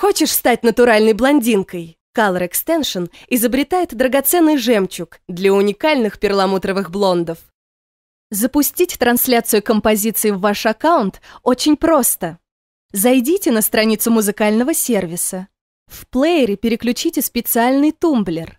Хочешь стать натуральной блондинкой? Color Extension изобретает драгоценный жемчуг для уникальных перламутровых блондов. Запустить трансляцию композиции в ваш аккаунт очень просто. Зайдите на страницу музыкального сервиса. В плеере переключите специальный тумблер.